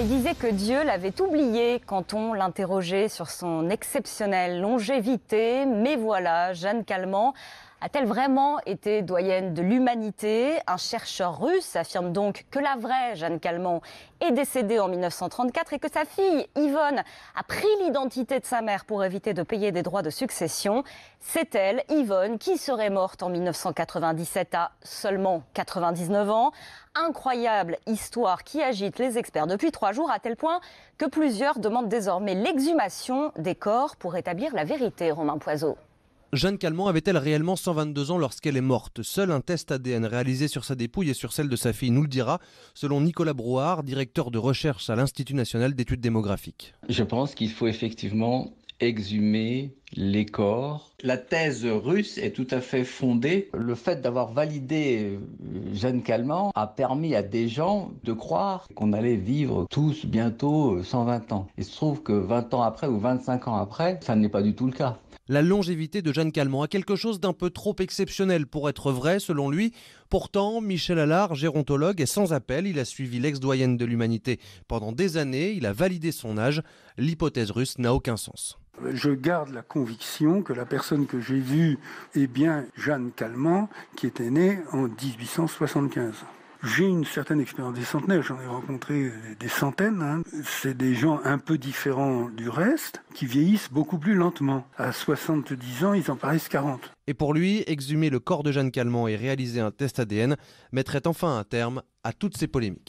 Elle disait que Dieu l'avait oublié quand on l'interrogeait sur son exceptionnelle longévité. Mais voilà, Jeanne Calment a-t-elle vraiment été doyenne de l'humanité Un chercheur russe affirme donc que la vraie Jeanne Calment est décédée en 1934 et que sa fille Yvonne a pris l'identité de sa mère pour éviter de payer des droits de succession. C'est elle, Yvonne, qui serait morte en 1997 à seulement 99 ans. Incroyable histoire qui agite les experts depuis trois jours à tel point que plusieurs demandent désormais l'exhumation des corps pour établir la vérité, Romain Poiseau. Jeanne Calment avait-elle réellement 122 ans lorsqu'elle est morte Seul un test ADN réalisé sur sa dépouille et sur celle de sa fille nous le dira, selon Nicolas Brouard, directeur de recherche à l'Institut national d'études démographiques. Je pense qu'il faut effectivement exhumer les corps. La thèse russe est tout à fait fondée. Le fait d'avoir validé euh, Jeanne Calment a permis à des gens de croire qu'on allait vivre tous bientôt 120 euh, ans. Il se trouve que 20 ans après ou 25 ans après, ça n'est pas du tout le cas. La longévité de Jeanne Calment a quelque chose d'un peu trop exceptionnel pour être vrai, selon lui. Pourtant, Michel Allard, gérontologue, est sans appel. Il a suivi l'ex-doyenne de l'humanité pendant des années. Il a validé son âge. L'hypothèse russe n'a aucun sens je garde la conviction que la personne que j'ai vue est bien Jeanne Calment, qui était née en 1875. J'ai une certaine expérience des centenaires, j'en ai rencontré des centaines. Hein. C'est des gens un peu différents du reste, qui vieillissent beaucoup plus lentement. À 70 ans, ils en paraissent 40. Et pour lui, exhumer le corps de Jeanne Calment et réaliser un test ADN mettrait enfin un terme à toutes ces polémiques.